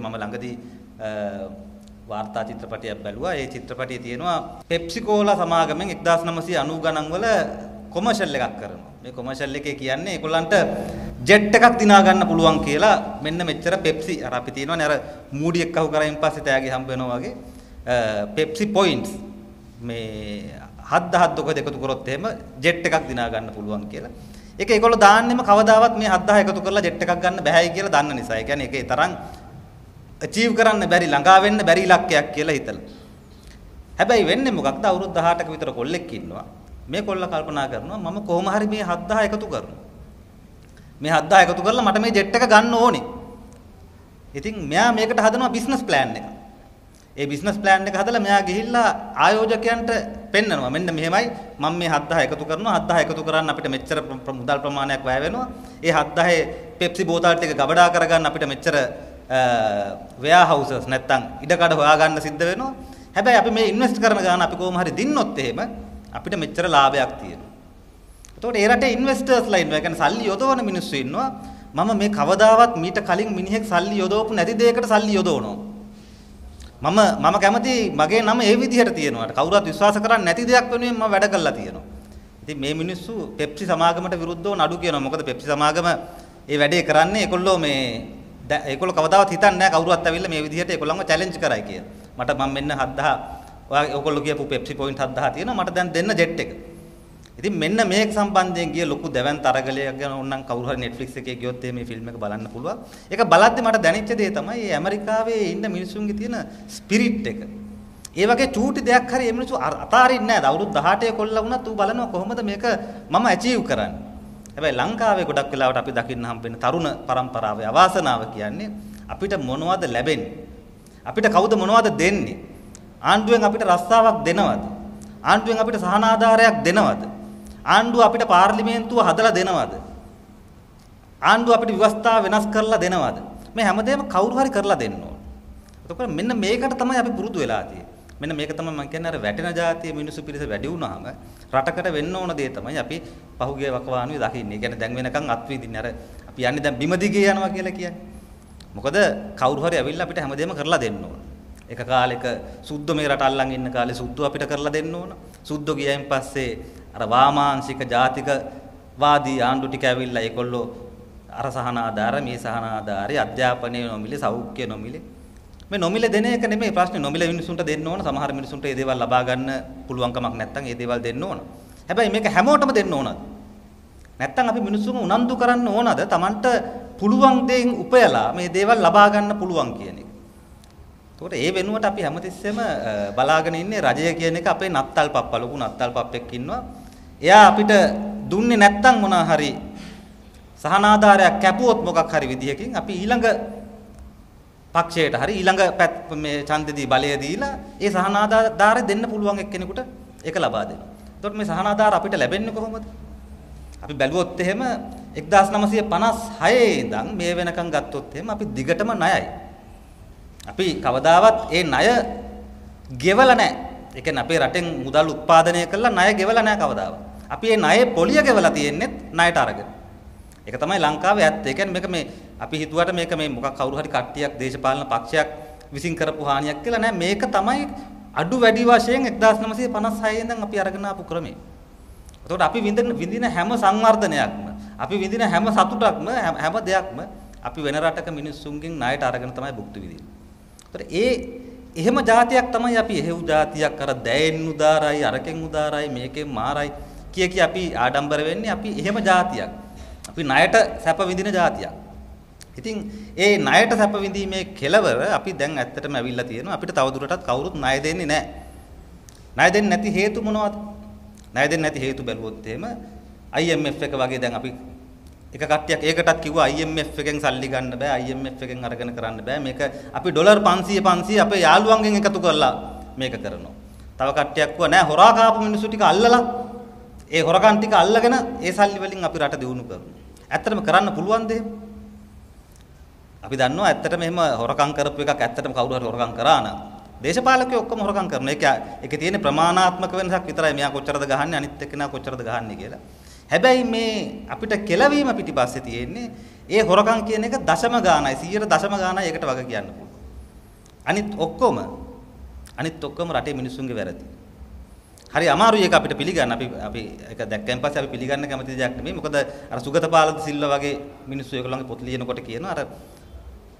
මම ළඟදී වාර්තා චිත්‍රපටයක් බැලුවා. ඒ චිත්‍රපටයේ තියෙනවා පෙප්සිකෝලා සමාගමෙන් 1990 ගණන් වල කොමර්ෂල් එකක් කරනවා. මේ කොමර්ෂල් එකේ කියන්නේ ඒගොල්ලන්ට ජෙට් එකක් දිනා ගන්න පුළුවන් කියලා මෙන්න මෙච්චර පෙප්සි අර අපි තියෙනවානේ අර මූඩි එකක් අහු කරායින් පස්සේ තෑගි හම්බ වෙනවා වගේ පෙප්සි පොයින්ට්ස් මේ 7000 ඔකද එකතු කරොත් එහෙම ජෙට් එකක් දිනා ගන්න පුළුවන් කියලා. ඒක ඒගොල්ලෝ දාන්නෙම කවදාවත් මේ 7000 එකතු කරලා ජෙට් එකක් ගන්න බෑයි කියලා දන්න නිසා. ඒ කියන්නේ ඒකේ තරම් achieve කරන්න බැරි ළඟා වෙන්න බැරි ඉලක්කයක් කියලා හිතලා. හැබැයි වෙන්නේ මොකක්ද අවුරුදු 18ක විතර කොල්ලෙක් ඉන්නවා. මේ කොල්ලා කල්පනා කරනවා මම කොහොම හරි මේ 7000 එකතු කරනවා. මේ 7000 එකතු කරලා මට මේ ජෙට් එක ගන්න ඕනේ. ඉතින් මෙයා මේකට හදනවා බිස්නස් ප්ලෑන් එකක්. ඒ බිස්නස් ප්ලෑන් එක හදලා මෙයා ගිහිල්ලා ආයෝජකයන්ට පෙන්නනවා මෙන්න මෙහෙමයි මම මේ 7000 එකතු කරනවා 7000 එකතු කරන්න අපිට මෙච්චර මුදල් ප්‍රමාණයක් වැය වෙනවා ඒ 7000 පෙප්සි බෝතල් ටික ගබඩා කරගන්න අපිට මෙච්චර වෙයාහවුසස් uh, නැත්තම් ඉඩකඩ හොයාගන්න සිද්ධ වෙනවා. හැබැයි අපි මේ ඉන්වෙස්ට් කරන ගාන අපි කොහොම හරි දින්නොත් එහෙම අපිට මෙච්චර ලාභයක් තියෙනවා. එතකොට ඒ රටේ ඉන්වෙස්ටර්ස්ලා ඉන්නවා. ඒ කියන්නේ සල්ලි යොදවන මිනිස්සු ඉන්නවා. මම මේ කවදාවත් මීට කලින් මිනිහෙක් සල්ලි යොදවපු නැති දෙයකට සල්ලි යොදවනවා. මම මම කැමති මගේ නම ඒ විදිහට තියෙනවාට කවුරුත් විශ්වාස කරන්නේ නැති දෙයක් වෙනුවෙන් මම වැඩ කරලා තියෙනවා. ඉතින් මේ මිනිස්සු පෙප්සි සමාගමට විරුද්ධව නඩු කියනවා. මොකද පෙප්සි සමාගම ඒ වැඩේ කරන්නේ ඒගොල්ලෝ මේ දැන් ඒගොල්ලෝ කවදාවත් හිතන්නේ නැහැ කවුරුවත් ඇවිල්ලා මේ විදිහට ඒගොල්ලන්ව චැලෙන්ජ් කරයි කියලා. මට මම මෙන්න 7000 ඔයා ඔයගොල්ලෝ කියපු Pepsi point 7000 තියෙනවා මට දැන් දෙන්න ජෙට් එක. ඉතින් මෙන්න මේක සම්බන්ධයෙන් ගිය ලොකු දැවැන්ත අරගලයක් ගැන ඕනනම් කවුරු හරි Netflix එකේ ගියොත් එහෙම මේ ෆිල්ම් එක බලන්න පුළුවන්. ඒක බලද්දි මට දැනෙච්ච දේ තමයි මේ ඇමරිකාවේ ඉන්න මිනිසුන්ගේ තියෙන ස්පිරිට් එක. ඒ වගේ චූටි දෙයක් හරි මේ මිනිස්සු අතාරින්නේ නැහැ. අවුරුදු 18 කොල්ල වුණත් ඌ බලනවා කොහොමද මේක මම achieve කරන්නේ. හැබැයි ලංකාවේ ගොඩක් වෙලාවට අපි දකින්න හම්බෙන තරුණ පරම්පරාවේ අවාසනාව කියන්නේ අපිට මොනවද ලැබෙන්නේ? අපිට කවුද මොනවද දෙන්නේ? ආණ්ඩුවෙන් අපිට රස්සාවක් දෙනවද? ආණ්ඩුවෙන් අපිට සහනාධාරයක් දෙනවද? ආණ්ඩුව අපිට පාර්ලිමේන්තුව හදලා දෙනවද? ආණ්ඩුව අපිට ව්‍යවස්ථා වෙනස් කරලා දෙනවද? මේ හැමදේම කවුරු හරි කරලා දෙන්න ඕන. එතකොට මෙන්න මේකට තමයි අපි පුරුදු වෙලා තියෙන්නේ. මෙන්න මේක තමයි මම කියන්නේ අර වැටෙන જાතිය මිනිසු පිරිස වැඩි වුණාම රටකට වෙන්න ඕන දේ තමයි අපි පහුගිය වකවානුවේ දකින්නේ. කියන්නේ දැන් වෙනකන් අත්විඳින්නේ අර අපි යන්නේ දැන් බිම දිගේ යනවා කියලා කියන්නේ. මොකද කවුරු හරි ඇවිල්ලා අපිට හැමදේම කරලා දෙන්න ඕන. එක කාලෙක සුද්ධ මේ රට අල්ලන් ඉන්න කාලේ සුද්ධ අපිට කරලා දෙන්න ඕන. සුද්ධ ගියයින් පස්සේ අර වාමාංශික ජාතික වාදී ආණ්ඩු ටික ඇවිල්ලා ඒගොල්ලෝ අර සහනාධාර මේ සහනාධාරයේ අධ්‍යාපනයේ නොමිලේ සෞඛ්‍ය නොමිලේ මේ නොමිල දෙන එක නෙමෙයි ප්‍රශ්නේ නොමිල මිනිසුන්ට දෙන්න ඕන සමහර මිනිසුන්ට මේ දේවල් ලබා ගන්න පුළුවන්කමක් නැත්නම් මේ දේවල් දෙන්න ඕන. හැබැයි මේක හැමෝටම දෙන්න ඕනද? නැත්නම් අපි මිනිස්සුම උනන්දු කරන්න ඕනද? Tamanට පුළුවන් දේෙන් උපයලා මේ දේවල් ලබා ගන්න පුළුවන් කියන එක. එතකොට ඒ වෙනුවට අපි හැමතිස්සෙම බලාගෙන ඉන්නේ රජය කියන එක අපේ නත්තල් පප්පා ලොකු නත්තල් පප්පෙක් ඉන්නවා. එයා අපිට දුන්නේ නැත්තම් මොනවා හරි සහනාධාරයක් කැපුවොත් මොකක් හරි විදිහකින් අපි ඊළඟ පක්ෂයට හරි ඊළඟ පැත් මේ ඡන්දෙදී බලය දීලා ඒ සහනාධාරය දෙන්න පුළුවන් එක්කෙනෙකුට ඒක ලබා දෙනවා. එතකොට මේ සහනාධාර අපිට ලැබෙන්නේ කොහොමද? අපි බැලුවොත් එහෙම 1956 ඉඳන් මේ වෙනකන් ගත්තොත් එහෙම අපි දිගටම ණයයි. අපි කවදාවත් ඒ ණය ගෙවලා නැහැ. ඒ කියන්නේ අපේ රටෙන් මුදල් උත්පාදනය කරලා ණය ගෙවලා නැහැ කවදාවත්. අපි ඒ ණයේ පොලිය ගෙවලා තියෙන්නේ ණයට අරගෙන. ඒක තමයි ලංකාවේ ඇත්ත. ඒ කියන්නේ මේක මේ අපි හිතුවට මේක මේ මොකක් කවුරු හරි කට්ටියක් දේශපාලන පක්ෂයක් විසින් කරපු හානියක් කියලා නෑ මේක තමයි අඩු වැඩි වශයෙන් 1956 ඉඳන් අපි අරගෙන ආපු ක්‍රමය. එතකොට අපි විඳින විඳින හැම සංවර්ධනයක්ම අපි විඳින හැම සතුටක්ම හැම දෙයක්ම අපි වෙන රටක මිනිස්සුන්ගෙන් ණයට අරගෙන තමයි භුක්ති විඳින්නේ. ඒතර ඒ එහෙම જાතියක් තමයි අපි එහෙව් જાතියක් අර දැයෙන් උදාරයි අරකෙන් උදාරයි මේකෙන් මාරයි කිය කී අපි ආඩම්බර වෙන්නේ අපි එහෙම જાතියක්. අපි ණයට සැප විඳින જાතියක්. ඉතින් ඒ ණයට සැප විඳීමේ කෙලවර අපි දැන් ඇත්තටම ඇවිල්ලා තියෙනවා. අපිට තවදුරටත් කවුරුත් ණය දෙන්නේ නැහැ. ණය දෙන්නේ නැති හේතු මොනවද? ණය දෙන්නේ නැති හේතු බැලුවොත් එහෙම IMF එක වගේ දැන් අපි එක කට්ටියක් ඒකටත් කිව්වා IMF එකෙන් සල්ලි ගන්න බෑ IMF එකෙන් අරගෙන කරන්න බෑ මේක අපි ඩොලර් 500 500 අපේ යාළුවන්ගෙන් එකතු කරලා මේක කරනවා. තව කට්ටියක් කිව්වා නෑ හොරා කාපු මිනිස්සු ටික අල්ලලා ඒ හොරකම් ටික අල්ලගෙන ඒ සල්ලි වලින් අපි රට දියුණු කරනවා. ඇත්තටම කරන්න පුළුවන් දෙයක් අපි දන්නවා ඇත්තට මෙහෙම හොරකම් කරපු එකක් ඇත්තටම කවුරු හරි හොරකම් කරා නම් දේශපාලකයෝ ඔක්කොම හොරකම් කරනවා. ඒක ඒකේ තියෙන ප්‍රමාණාත්මක වෙනසක් විතරයි. මෙයා කොච්චරද ගහන්නේ අනිත් එක්කෙනා කොච්චරද ගහන්නේ කියලා. හැබැයි මේ අපිට කෙලවීම පිටිපස්සේ තියෙන්නේ ඒ හොරකම් කියන එක දශම ගානයි 100 දශම ගානයි ඒකට වග කියන්න පුළුවන්. අනිත් ඔක්කොම අනිත් ඔක්කොම රටේ මිනිස්සුන්ගේ වැරදි. හරි අමාරුයි ඒක අපිට පිළිගන්න. අපි අපි ඒක දැක්කන් පස්සේ අපි පිළිගන්න කැමති දෙයක් නෙමෙයි. මොකද අර සුගතපාලද සිල්වා වගේ මිනිස්සු ඒගොල්ලන්ගේ පොත් ලියනකොට කියන අර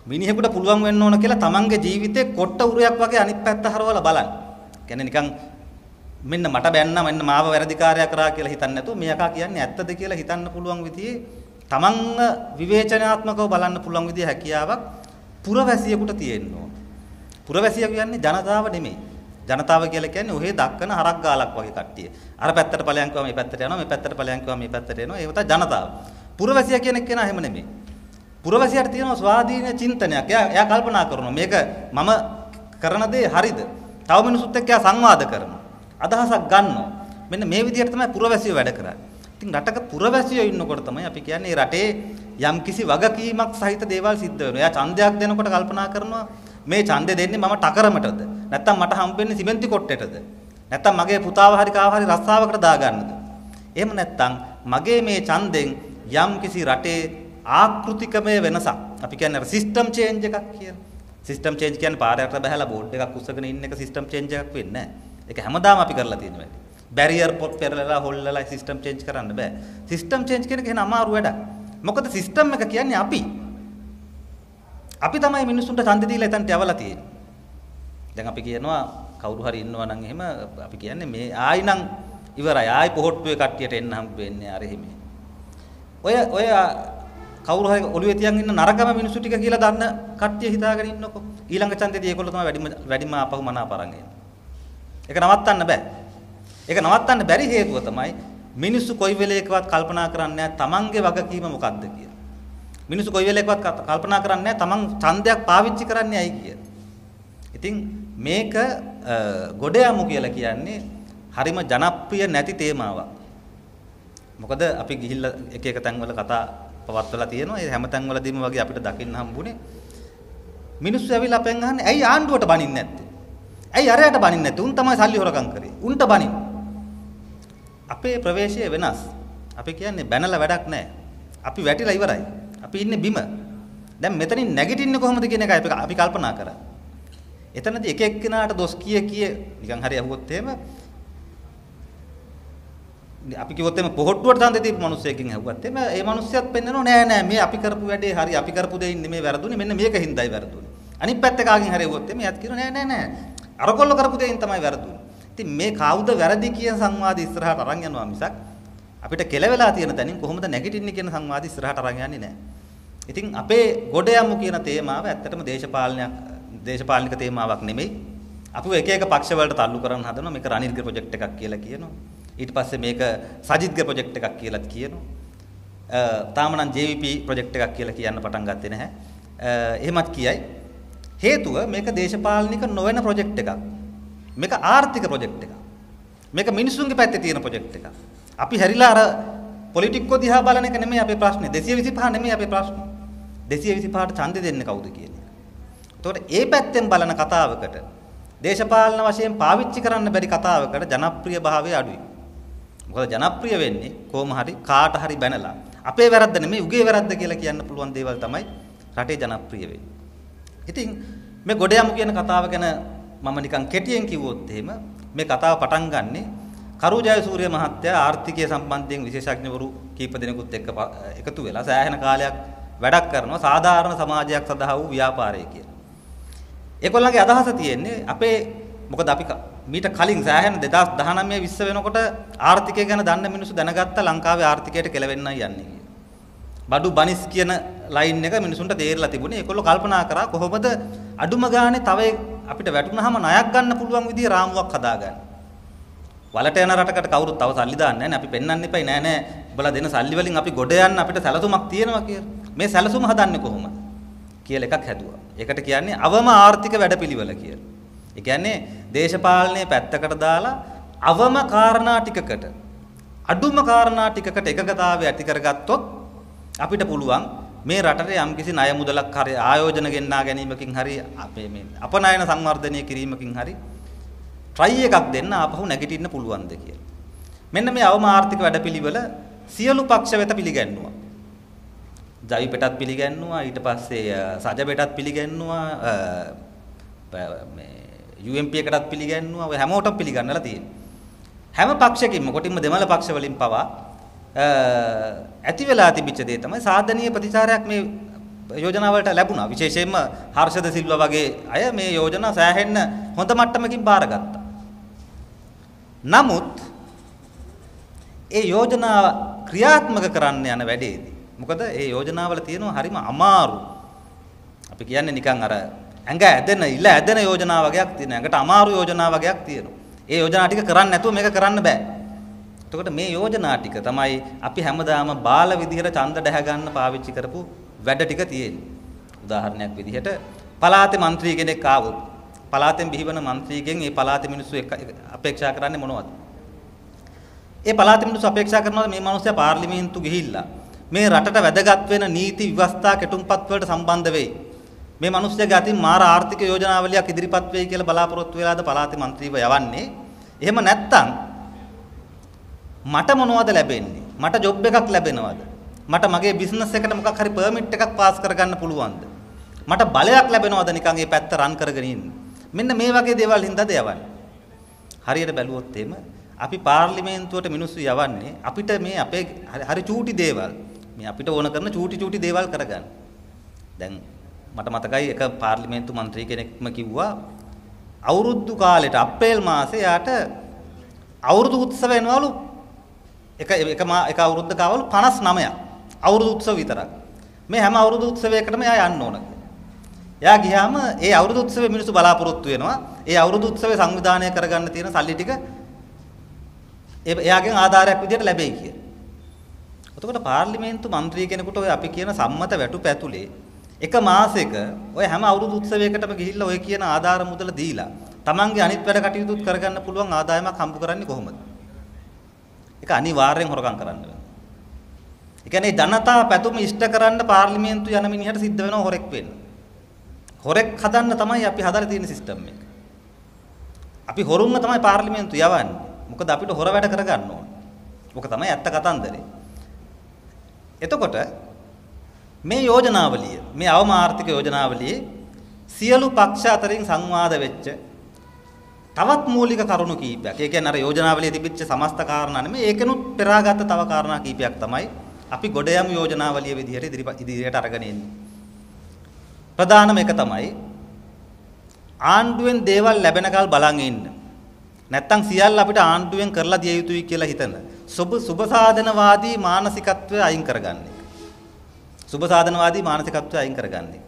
මිනිහෙකුට පුළුවන් වෙන්න ඕන කියලා තමන්ගේ ජීවිතේ කොට්ට උරයක් වගේ අනිත් පැත්ත හරවලා බලන්න. කියන්නේ නිකන් මෙන්න මට බැන්න මෙන්න මාව වැරදිකාරයා කරා කියලා හිතන්නේ නැතුව මෙයාකා කියන්නේ ඇත්තද කියලා හිතන්න පුළුවන් විදිහේ තමන්ව විවේචනාත්මකව බලන්න පුළුවන් විදිහේ හැකියාවක් පුරවැසියෙකුට තියෙන්න ඕන. පුරවැසිය කියන්නේ ජනතාව නෙමෙයි. ජනතාව කියලා කියන්නේ ඔහේ දක්කන හරක් ගාලක් වගේ කට්ටිය. අර පැත්තට ඵලයන් කියවා මේ පැත්තට යනවා මේ පැත්තට ඵලයන් කියවා මේ පැත්තට එනවා. ඒක තමයි ජනතාව. පුරවැසිය කියන එක කෙනා එහෙම නෙමෙයි. පුරවැසියාට තියෙනවා ස්වාධීන චින්තනයක්. එයා එයා කල්පනා කරනවා මේක මම කරන දේ හරිද? තව මිනිසුත් එක්ක එයා සංවාද කරනවා. අදහසක් ගන්නවා. මෙන්න මේ විදිහට තමයි පුරවැසියෝ වැඩ කරන්නේ. ඉතින් රටක පුරවැසියෝ ඉන්නකොට තමයි අපි කියන්නේ රටේ යම්කිසි වගකීමක් සහිත දේවල් සිද්ධ වෙනවා. එයා ඡන්දයක් දෙනකොට කල්පනා කරනවා මේ ඡන්දය දෙන්නේ මම ටකරමටද? නැත්තම් මට හම්බෙන්නේ සිමෙන්ති කොට්ටේටද? නැත්තම් මගේ පුතාව හරි කාව හරි රස්සාවකට දාගන්නද? එහෙම නැත්තම් මගේ මේ ඡන්දෙන් යම්කිසි රටේ ආකෘතිකමය වෙනසක් අපි කියන්නේ සිස්ටම් චේන්ජ් එකක් කියන සිස්ටම් චේන්ජ් කියන්නේ පාරකට බහැලා බෝඩ් එකක් උස්සගෙන ඉන්න එක සිස්ටම් චේන්ජ් එකක් වෙන්නේ නැහැ ඒක හැමදාම අපි කරලා තියෙන වැඩේ බැරියර් පොත් පෙරලලා හොල්ලලා සිස්ටම් චේන්ජ් කරන්න බෑ සිස්ටම් චේන්ජ් කියන එක එහෙන අමාරු වැඩක් මොකද සිස්ටම් එක කියන්නේ අපි අපි තමයි මිනිස්සුන්ට ඡන්දය දීලා එතනට යවලා තියෙන්නේ දැන් අපි කියනවා කවුරු හරි ඉන්නවා නම් එහෙම අපි කියන්නේ මේ ආයි නම් ඉවරයි ආයි පොහොට්ටුවේ කට්ටියට එන්න හම්බ වෙන්නේ අර එහෙම ඔය ඔය කවුරු හරි ඔළුවේ තියන් ඉන්න නරකම මිනිසු ටික කියලා දන්න කට්ටිය හිතාගෙන ඉන්නකො. ඊළඟ ඡන්දෙදී ඒගොල්ලෝ තමයි වැඩිම වැඩිම ආපහු මන අපරන් එන්නේ. ඒක නවත්තන්න බෑ. ඒක නවත්තන්න බැරි හේතුව තමයි මිනිස්සු කොයි වෙලේකවත් කල්පනා කරන්නේ තමන්ගේ වගකීම මොකක්ද කියලා. මිනිස්සු කොයි වෙලේකවත් කල්පනා කරන්නේ තමන් ඡන්දයක් පාවිච්චි කරන්නේ ඇයි කියලා. ඉතින් මේක ගොඩ යමු කියලා කියන්නේ හරිම ජනප්‍රිය නැති තේමාවක්. මොකද අපි ගිහිල්ලා එක එක තැන්වල කතා පවත්වලා තියෙනවා. ඒ හැමතැන් වලදීම වගේ අපිට දකින්න හම්බුනේ. මිනිස්සු ඇවිල්ලා අපෙන් අහන්නේ ඇයි ආණ්ඩුවට බනින්නේ නැත්තේ? ඇයි අරයට බනින්නේ නැත්තේ? උන් තමයි සල්ලි හොරකම් කරේ. උන්ට බනින්න. අපේ ප්‍රවේශය වෙනස්. අපි කියන්නේ බැනලා වැඩක් නැහැ. අපි වැටිලා ඉවරයි. අපි ඉන්නේ බිම. දැන් මෙතනින් නැගිටින්නේ කොහොමද කියන එක අපි කල්පනා කරා. එතනදී එක එක්කෙනාට දොස් කිය කිය නිකන් හරි අහුවොත් එහෙම අපි කිව්වොත් එමෙ පොහොට්ටුවට තන දෙදී මිනිස්සෙකින් ඇහුවත් එමෙ ඒ මිනිස්සයත් පෙන්නනවා නෑ නෑ මේ අපි කරපු වැඩේ හරි අපි කරපු දෙයින් නෙමෙයි වැරදුනේ මෙන්න මේක හින්දායි වැරදුනේ අනිත් පැත්ත කාගෙන් හරි ඇහුවොත් එමෙ එයාත් කියනවා නෑ නෑ නෑ අරකොල්ල කරපු දෙයින් තමයි වැරදුනේ ඉතින් මේ කවුද වැරදි කියන සංවාද ඉස්සරහට අරන් යනවා මිසක් අපිට කෙලවෙලා තියෙන තැනින් කොහොමද නැගිටින්නේ කියන සංවාද ඉස්සරහට අරන් යන්නේ නෑ ඉතින් අපේ ගොඩ යමු කියන තේමාව ඇත්තටම දේශපාලනයක් දේශපාලනික තේමාවක් නෙමෙයි අපි එක එක පක්ෂ වලට තල්ලු කරන් හදනවා මේක රනිල්ගේ ප්‍රොජෙක්ට් එකක් කියලා කියනවා ඊට පස්සේ මේක සජිත්ගේ ප්‍රොජෙක්ට් එකක් කියලාත් කියනවා තාම නම් JVP ප්‍රොජෙක්ට් එකක් කියලා කියන්න පටන් ගත්තේ නැහැ එහෙමත් කියයි හේතුව මේක දේශපාලනික නොවන ප්‍රොජෙක්ට් එකක් මේක ආර්ථික ප්‍රොජෙක්ට් එකක් මේක මිනිසුන්ගේ පැත්තේ තියෙන ප්‍රොජෙක්ට් එකක් අපි හැරිලා අර පොලිටික්කෝ දිහා බලන එක නෙමෙයි අපේ ප්‍රශ්නේ. 225 නෙමෙයි අපේ ප්‍රශ්නේ. 225ට ඡන්දෙ දෙන්නේ කවුද කියන එක. එතකොට ඒ පැත්තෙන් බලන කතාවකට දේශපාලන වශයෙන් පාවිච්චි කරන්න බැරි කතාවකට ජනප්‍රියභාවය අඩුයි. මොකද ජනප්‍රිය වෙන්නේ කොහොම හරි කාට හරි බැනලා. අපේ වැරද්ද නෙමෙයි උගේ වැරද්ද කියලා කියන්න පුළුවන් දේවල් තමයි රටේ ජනප්‍රිය වෙන්නේ. ඉතින් මේ ගොඩ යමු කියන කතාව ගැන මම නිකන් කෙටියෙන් කිව්වොත් එහෙම මේ කතාව පටන් ගන්නෙ කරු ජයසූරිය මහත්තයා ආර්ථිකය සම්බන්ධයෙන් විශේෂඥවරු කීප දෙනෙකුත් එක්ක එකතු වෙලා සෑහෙන කාලයක් වැඩක් කරනවා සාධාරණ සමාජයක් සඳහා වූ ව්‍යාපාරය කියලා. ඒගොල්ලන්ගේ අදහස තියෙන්නේ අපේ මොකද අපි මීට කලින් සෑහෙන 2019 20 වෙනකොට ආර්ථිකය ගැන දන්න මිනිස්සු දැනගත්තා ලංකාවේ ආර්ථිකයට කෙලවෙන්නයි යන්නේ කියලා. බඩු බනිස් කියන ලයින් එක මිනිසුන්ට තේරලා තිබුණේ. ඒකොල්ලෝ කල්පනා කරා කොහොමද අඩුම ගානේ තව අපිට වැටුනහම ණයක් ගන්න පුළුවන් විදිහේ රාමුවක් හදාගන්න. වලට යන රටකට කවුරුත් තව සල්ලි දාන්නේ නැහැ. අපි පෙන්වන්න එපයි නෑ නෑ. ඔබලා දෙන සල්ලි වලින් අපි ගොඩ යන්න අපිට සැලසුමක් තියෙනවා කියලා. මේ සැලසුම හදන්නේ කොහොමද කියලා එකක් හැදුවා. ඒකට කියන්නේ අවම ආර්ථික වැඩපිළිවෙල කියලා. ඒ කියන්නේ දේශපාලනයේ පැත්තකට දාලා අවම කාරණා ටිකකට අඩුම කාරණා ටිකකට එකගතාවය ඇති කරගත්තොත් අපිට පුළුවන් මේ රටේ යම්කිසි ණය මුදලක් හරි ආයෝජන ගෙන්නා ගැනීමකින් හරි අපේ මේ අපනයන සංවර්ධනය කිරීමකින් හරි try එකක් දෙන්න ආපහු නැගිටින්න පුළුවන්ද කියලා. මෙන්න මේ අවම ආර්ථික වැඩපිළිවෙල සියලු පක්ෂ වෙත පිළිගැන්නුවා. ජවි පිටත් පිළිගැන්නුවා ඊට පස්සේ සජ පිටත් පිළිගැන්නුවා මේ UMP එකටත් පිළිගන්නවා ඔය හැමෝටම පිළිගන්නලා තියෙනවා හැම පක්ෂයකින්ම කොටින්ම දෙමළ පක්ෂ වලින් පවා ඇති වෙලා තිබිච්ච දේ තමයි සාධනීය ප්‍රතිචාරයක් මේ යෝජනාවලට ලැබුණා විශේෂයෙන්ම හර්ෂද සිල්වා වගේ අය මේ යෝජනා සෑහෙන්න හොඳ මට්ටමකින් බාරගත්තා නමුත් ඒ යෝජනාව ක්‍රියාත්මක කරන්න යන වැඩේදී මොකද ඒ යෝජනාවල තියෙනවා හරිම අමාරු අපි කියන්නේ නිකන් අර ඇඟ ඇදෙන ඉල ඇදෙන යෝජනා වගේක් තියෙනවා. ඇඟට අමාරු යෝජනා වගේක් තියෙනවා. ඒ යෝජනා ටික කරන්නේ නැතුව මේක කරන්න බෑ. එතකොට මේ යෝජනා ටික තමයි අපි හැමදාම බාල විදිහට ඡන්ද දැහ ගන්න පාවිච්චි කරපු වැඩ ටික තියෙන්නේ. උදාහරණයක් විදිහට පලාතේ മന്ത്രി කෙනෙක් ආවොත් පලාතෙන් බිහිවන മന്ത്രിගෙන් මේ පලාතේ මිනිස්සු අපේක්ෂා කරන්නේ මොනවද? ඒ පලාතේ මිනිස්සු අපේක්ෂා කරනවා මේ මිනිස්සයා පාර්ලිමේන්තු ගිහිල්ලා මේ රටට වැදගත් වෙන නීති ව්‍යවස්ථා කෙටුම්පත් වලට සම්බන්ධ වෙයි. මේ මිනිස්සුගේ අතින් මාර ආර්ථික යෝජනාවලියක් ඉදිරිපත් වෙයි කියලා බලාපොරොත්තු වෙලාද පළාතේ മന്ത്രിව යවන්නේ. එහෙම නැත්තම් මට මොනවද ලැබෙන්නේ? මට ජොබ් එකක් ලැබෙනවද? මට මගේ බිස්නස් එකට මොකක් හරි පර්මිට් එකක් පාස් කරගන්න පුළුවන්ද? මට බලයක් ලැබෙනවද නිකන් මේ පැත්ත රන් කරගෙන ඉන්න? මෙන්න මේ වගේ දේවල් හින්දාද යවන්නේ. හරියට බැලුවොත් එහෙම අපි පාර්ලිමේන්තුවට මිනිස්සු යවන්නේ අපිට මේ අපේ හරි චූටි දේවල් මේ අපිට ඕන කරන චූටි චූටි දේවල් කරගන්න. දැන් මට මතකයි එක පාර්ලිමේන්තු මන්ත්‍රී කෙනෙක්ම කිව්වා අවුරුදු කාලෙට අප්‍රේල් මාසේ යාට අවුරුදු උත්සව එනවලු එක එක එක අවුරුද්දකවලු 59ක් අවුරුදු උත්සව විතරක් මේ හැම අවුරුදු උත්සවයකටම එයා යන්න ඕන එයා ගියාම ඒ අවුරුදු උත්සවේ මිනිස්සු බලාපොරොත්තු වෙනවා ඒ අවුරුදු උත්සවේ සංවිධානය කරගන්න තියෙන සල්ලි ටික එයාගෙන් ආධාරයක් විදියට ලැබෙයි කියලා. එතකොට පාර්ලිමේන්තු මන්ත්‍රී කෙනෙකුට ඔය අපි කියන සම්මත වැටුප ඇතුලේ එක මාසෙක ඔය හැම අවුරුදු උත්සවයකටම ගිහිල්ලා ඔය කියන ආධාර මුදල දීලා තමන්ගේ අනිත් වැඩ කටයුතුත් කරගන්න පුළුවන් ආදායමක් හම්බ කරන්නේ කොහොමද? ඒක අනිවාර්යෙන් හොරකම් කරන්න වෙනවා. ඒ කියන්නේ ජනතා පැතුම ඉෂ්ට කරන්න පාර්ලිමේන්තු යන මිනිහට සිද්ධ වෙනව හොරෙක් වෙන්න. හොරෙක් හදන්න තමයි අපි හදලා තියෙන සිස්ටම් එක. අපි හොරුන්ව තමයි පාර්ලිමේන්තු යවන්නේ. මොකද අපිට හොර වැඩ කරගන්න ඕන. මොක තමයි ඇත්ත කතන්දරේ. එතකොට මේ යෝජනාවලිය මේ අවම ආර්ථික යෝජනාවලියේ සියලු පක්ෂ අතරින් සංවාද වෙච්ච තවත් මූලික කරුණු කීපයක්. ඒ කියන්නේ අර යෝජනාවලියේ තිබිච්ච සමස්ත කාරණා නෙමෙයි ඒකනුත් පෙරාගත් තව කාරණා කීපයක් තමයි අපි ගොඩයම් යෝජනාවලිය විදිහට ඉදිරියට අරගෙන එන්නේ. ප්‍රධානම එක තමයි ආණ්ඩුවෙන් දේවල් ලැබෙනකල් බලන් ඉන්න. නැත්තම් සියල්ල අපිට ආණ්ඩුවෙන් කරලා දිය යුතුයි කියලා හිතන. සුබ සුබ සාධනවාදී මානසිකත්වය අයින් කරගන්නේ. සුබ සාධනවාදී මානසිකත්වය අයින් කරගන්නේ.